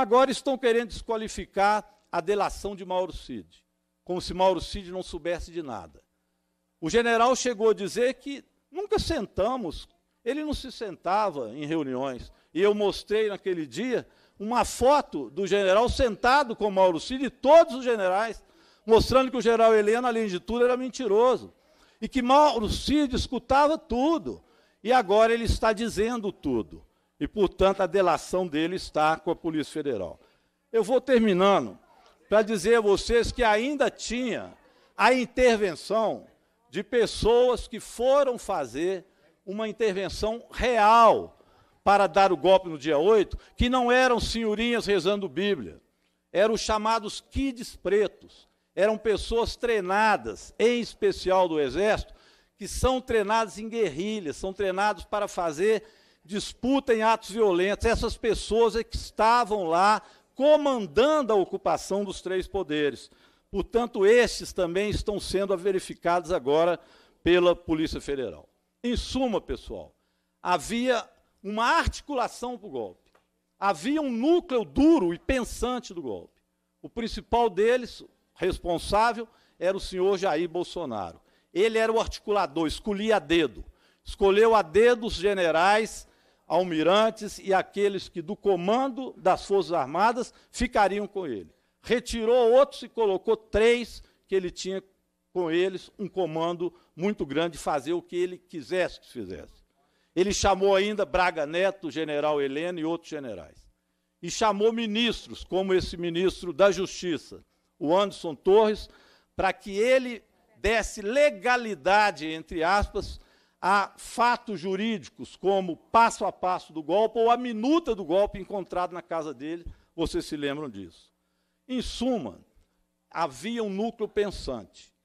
Agora estão querendo desqualificar a delação de Mauro Cid, como se Mauro Cid não soubesse de nada. O general chegou a dizer que nunca sentamos, ele não se sentava em reuniões. E eu mostrei naquele dia uma foto do general sentado com Mauro Cid e todos os generais, mostrando que o general Helena, além de tudo, era mentiroso. E que Mauro Cid escutava tudo. E agora ele está dizendo tudo. E, portanto, a delação dele está com a Polícia Federal. Eu vou terminando para dizer a vocês que ainda tinha a intervenção de pessoas que foram fazer uma intervenção real para dar o golpe no dia 8, que não eram senhorinhas rezando Bíblia, eram os chamados kids pretos, eram pessoas treinadas, em especial do Exército, que são treinados em guerrilha são treinados para fazer disputa em atos violentos, essas pessoas é que estavam lá comandando a ocupação dos três poderes. Portanto, estes também estão sendo verificados agora pela Polícia Federal. Em suma, pessoal, havia uma articulação para o golpe. Havia um núcleo duro e pensante do golpe. O principal deles, responsável, era o senhor Jair Bolsonaro. Ele era o articulador, escolhia a dedo. Escolheu a dedo os generais almirantes e aqueles que do comando das Forças Armadas ficariam com ele. Retirou outros e colocou três que ele tinha com eles um comando muito grande, fazer o que ele quisesse que fizesse. Ele chamou ainda Braga Neto, general Helena e outros generais. E chamou ministros, como esse ministro da Justiça, o Anderson Torres, para que ele desse legalidade, entre aspas, a fatos jurídicos, como passo a passo do golpe ou a minuta do golpe encontrado na casa dele, vocês se lembram disso. Em suma, havia um núcleo pensante.